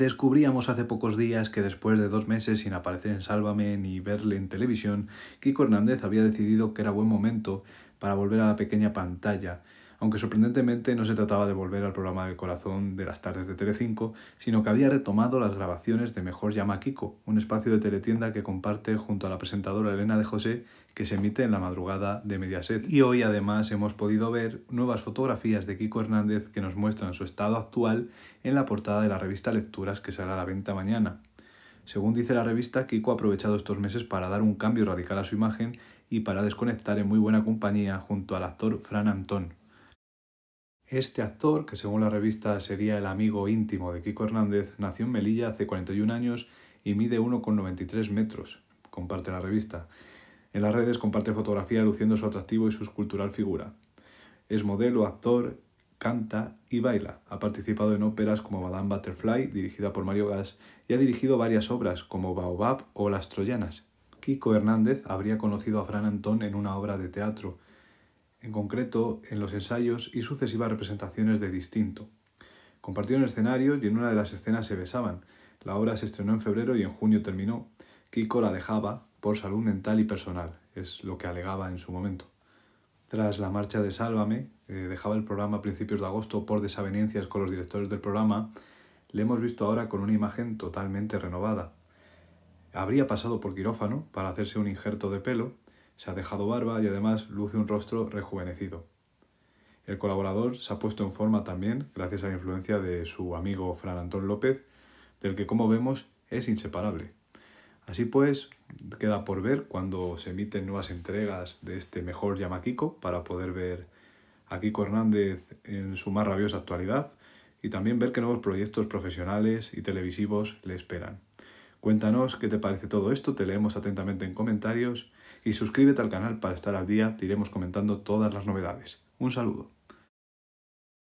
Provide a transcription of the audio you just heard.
Descubríamos hace pocos días que después de dos meses sin aparecer en Sálvame ni verle en televisión, Kiko Hernández había decidido que era buen momento para volver a la pequeña pantalla aunque sorprendentemente no se trataba de volver al programa del corazón de las tardes de tele5 sino que había retomado las grabaciones de Mejor llama Kiko, un espacio de teletienda que comparte junto a la presentadora Elena de José, que se emite en la madrugada de Mediaset. Y hoy además hemos podido ver nuevas fotografías de Kiko Hernández que nos muestran su estado actual en la portada de la revista Lecturas que sale a la venta mañana. Según dice la revista, Kiko ha aprovechado estos meses para dar un cambio radical a su imagen y para desconectar en muy buena compañía junto al actor Fran Antón. Este actor, que según la revista sería el amigo íntimo de Kiko Hernández, nació en Melilla hace 41 años y mide 1,93 metros, comparte la revista. En las redes comparte fotografía luciendo su atractivo y su escultural figura. Es modelo, actor, canta y baila. Ha participado en óperas como Madame Butterfly, dirigida por Mario Gas, y ha dirigido varias obras como Baobab o Las Troyanas. Kiko Hernández habría conocido a Fran Antón en una obra de teatro, en concreto en los ensayos y sucesivas representaciones de Distinto. Compartieron escenario y en una de las escenas se besaban. La obra se estrenó en febrero y en junio terminó. Kiko la dejaba por salud mental y personal, es lo que alegaba en su momento. Tras la marcha de Sálvame, eh, dejaba el programa a principios de agosto por desavenencias con los directores del programa, le hemos visto ahora con una imagen totalmente renovada. Habría pasado por quirófano para hacerse un injerto de pelo, se ha dejado barba y además luce un rostro rejuvenecido. El colaborador se ha puesto en forma también gracias a la influencia de su amigo Fran Antón López, del que como vemos es inseparable. Así pues, queda por ver cuando se emiten nuevas entregas de este mejor Kiko para poder ver a Kiko Hernández en su más rabiosa actualidad y también ver qué nuevos proyectos profesionales y televisivos le esperan. Cuéntanos qué te parece todo esto, te leemos atentamente en comentarios y suscríbete al canal para estar al día, te iremos comentando todas las novedades. Un saludo.